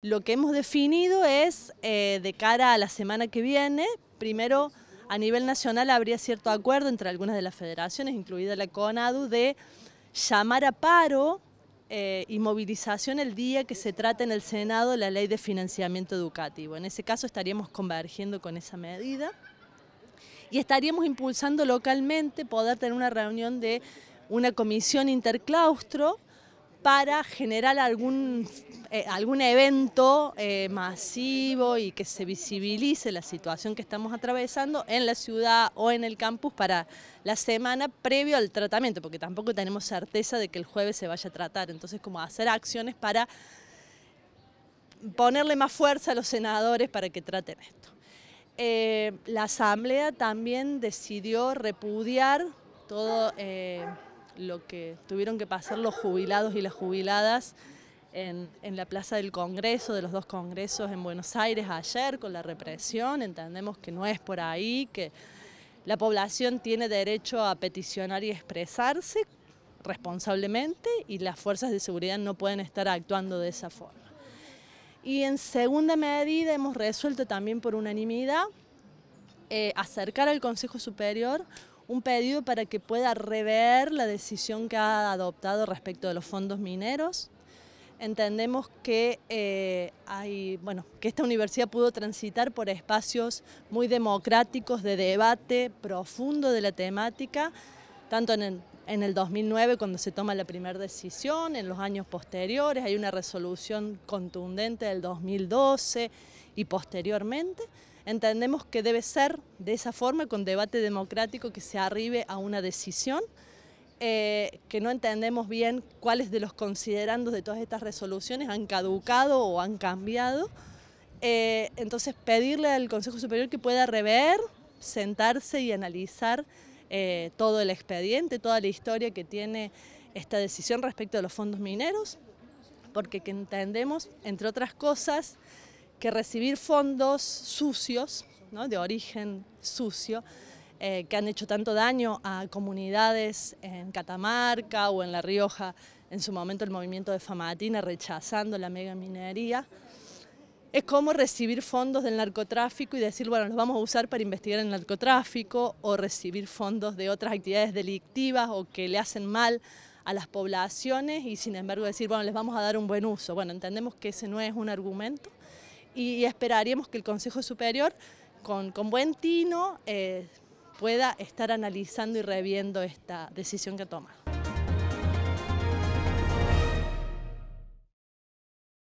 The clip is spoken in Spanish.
Lo que hemos definido es, eh, de cara a la semana que viene, primero a nivel nacional habría cierto acuerdo entre algunas de las federaciones, incluida la CONADU, de llamar a paro eh, y movilización el día que se trate en el Senado la ley de financiamiento educativo. En ese caso estaríamos convergiendo con esa medida y estaríamos impulsando localmente poder tener una reunión de una comisión interclaustro para generar algún, eh, algún evento eh, masivo y que se visibilice la situación que estamos atravesando en la ciudad o en el campus para la semana previo al tratamiento, porque tampoco tenemos certeza de que el jueves se vaya a tratar, entonces como hacer acciones para ponerle más fuerza a los senadores para que traten esto. Eh, la Asamblea también decidió repudiar todo lo que tuvieron que pasar los jubilados y las jubiladas en, la Plaza del Congreso, de los dos congresos en Buenos Aires ayer con la represión, entendemos que no es por ahí, que la población tiene derecho a peticionar y expresarse responsablemente y las fuerzas de seguridad no pueden estar actuando de esa forma. Y en segunda medida hemos resuelto también por unanimidad eh, acercar al Consejo Superior un pedido para que pueda rever la decisión que ha adoptado respecto de los fondos mineros. Entendemos que, eh, hay, bueno, que esta universidad pudo transitar por espacios muy democráticos de debate profundo de la temática, tanto en el 2009 cuando se toma la primera decisión, en los años posteriores, hay una resolución contundente del 2012 y posteriormente. Entendemos que debe ser de esa forma, con debate democrático, que se arribe a una decisión, eh, que no entendemos bien cuáles de los considerandos de todas estas resoluciones han caducado o han cambiado. Eh, entonces pedirle al Consejo Superior que pueda rever, sentarse y analizar eh, todo el expediente, toda la historia que tiene esta decisión respecto a los fondos mineros, porque que entendemos, entre otras cosas, que recibir fondos sucios, de origen sucio, eh, que han hecho tanto daño a comunidades en Catamarca o en La Rioja, en su momento el movimiento de Famatina rechazando la mega minería, es como recibir fondos del narcotráfico y decir, bueno, los vamos a usar para investigar el narcotráfico o recibir fondos de otras actividades delictivas o que le hacen mal a las poblaciones y sin embargo decir, bueno, les vamos a dar un buen uso. Bueno, entendemos que ese no es un argumento y esperaríamos que el Consejo Superior, con, buen tino, eh, pueda estar analizando y reviendo esta decisión que toma.